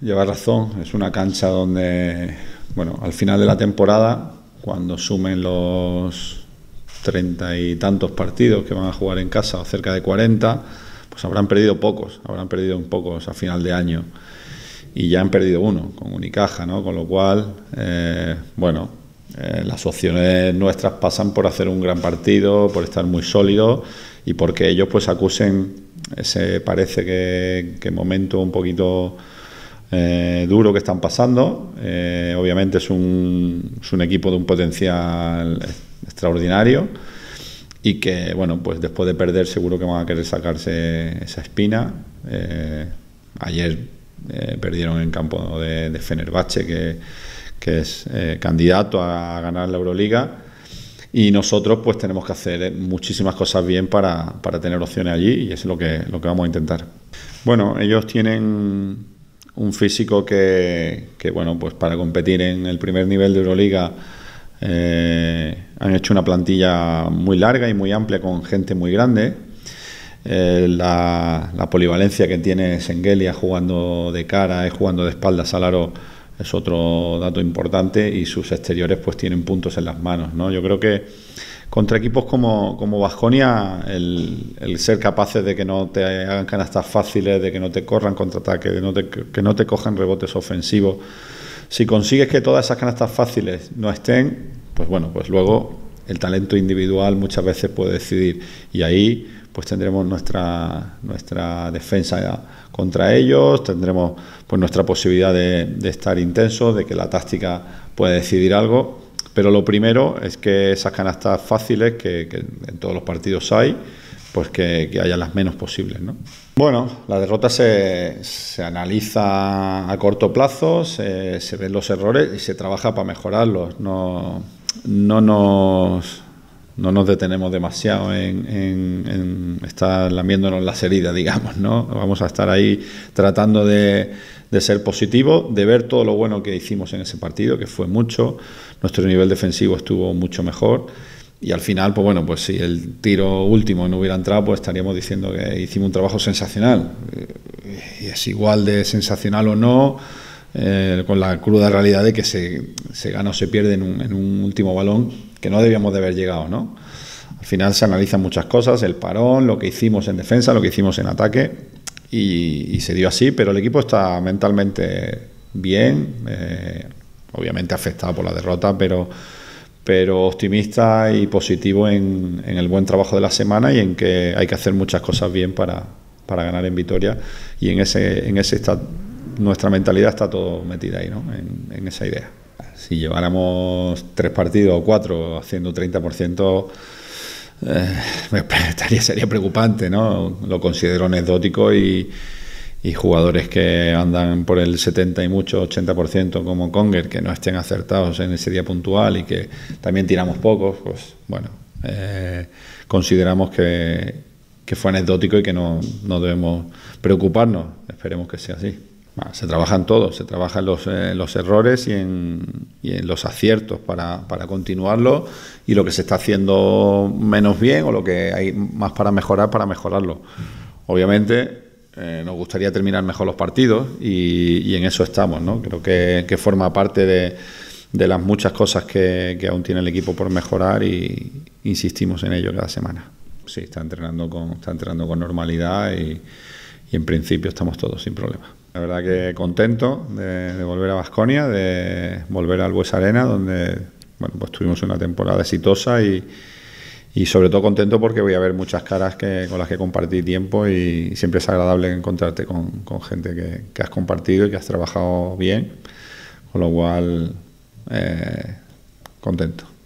lleva razón. Es una cancha donde, bueno, al final de la temporada, cuando sumen los treinta y tantos partidos que van a jugar en casa, o cerca de cuarenta, pues habrán perdido pocos, habrán perdido un pocos a final de año. Y ya han perdido uno, con Unicaja, ¿no? Con lo cual, eh, bueno, eh, las opciones nuestras pasan por hacer un gran partido, por estar muy sólidos y porque ellos pues acusen ese eh, parece que momento un poquito eh, duro que están pasando. Eh, obviamente es un, es un equipo de un potencial extraordinario y que, bueno, pues después de perder seguro que van a querer sacarse esa espina. Eh, ayer perdieron en campo de, de Fenerbahce, que, es candidato a ganar la Euroliga. Y nosotros pues tenemos que hacer muchísimas cosas bien para, para tener opciones allí y es lo que, lo que vamos a intentar. Bueno, ellos tienen un físico que, bueno, pues para competir en el primer nivel de Euroliga eh, han hecho una plantilla muy larga y muy amplia con gente muy grande. Eh, la, polivalencia que tiene Sengelia jugando de cara y jugando de espaldas al es otro dato importante y sus exteriores pues tienen puntos en las manos. ¿no? Yo creo que contra equipos como, como Vasconia, el, ser capaces de que no te hagan canastas fáciles, de que no te corran contraataque, de no que no te cojan rebotes ofensivos. Si consigues que todas esas canastas fáciles no estén, pues bueno, pues luego el talento individual muchas veces puede decidir. Y ahí pues tendremos nuestra, nuestra defensa contra ellos, tendremos pues nuestra posibilidad de, de estar intensos, de que la táctica pueda decidir algo pero lo primero es que esas canastas fáciles que, en todos los partidos hay, pues que, que haya las menos posibles. Bueno, la derrota se, analiza a corto plazo, se, se, ven los errores y se trabaja para mejorarlos. No, no nos no nos detenemos demasiado en, en, estar lamiéndonos las heridas, digamos, ¿no? Vamos a estar ahí tratando de, de, ser positivo, de ver todo lo bueno que hicimos en ese partido, que fue mucho, nuestro nivel defensivo estuvo mucho mejor. Y al final, pues bueno, pues si el tiro último no hubiera entrado, pues estaríamos diciendo que hicimos un trabajo sensacional. Y es igual de sensacional o no, eh, con la cruda realidad de que se, se gana o se pierde en en un último balón que no debíamos de haber llegado, ¿no? Al final se analizan muchas cosas, el parón, lo que hicimos en defensa, lo que hicimos en ataque, y, se dio así, pero el equipo está mentalmente bien, eh, obviamente afectado por la derrota, pero, pero optimista y positivo en, en, el buen trabajo de la semana y en que hay que hacer muchas cosas bien para, para ganar en Vitoria, y en ese, en ese está, nuestra mentalidad está todo metida ahí, ¿no? en esa idea si lleváramos tres partidos o cuatro haciendo un 30%, eh, sería preocupante, ¿no? Lo considero anecdótico y, jugadores que andan por el 70 y mucho, 80% como Conger, que no estén acertados en ese día puntual y que también tiramos pocos, pues bueno, eh, consideramos que, fue anecdótico y que no debemos preocuparnos. Esperemos que sea así se trabajan todos, se trabajan los, eh, los errores y en, y en, los aciertos para, continuarlo y lo que se está haciendo menos bien o lo que hay más para mejorar, para mejorarlo. Obviamente eh, nos gustaría terminar mejor los partidos y, en eso estamos, ¿no? Creo que, forma parte de, las muchas cosas que, aún tiene el equipo por mejorar y insistimos en ello cada semana. Sí, está entrenando con, está entrenando con normalidad y, y en principio estamos todos sin problemas. La verdad que contento de, volver a Vasconia, de volver al Buesarena Arena, donde bueno, pues tuvimos una temporada exitosa y, sobre todo contento porque voy a ver muchas caras que, con las que compartí tiempo y siempre es agradable encontrarte con, gente que, que, has compartido y que has trabajado bien, con lo cual eh, contento.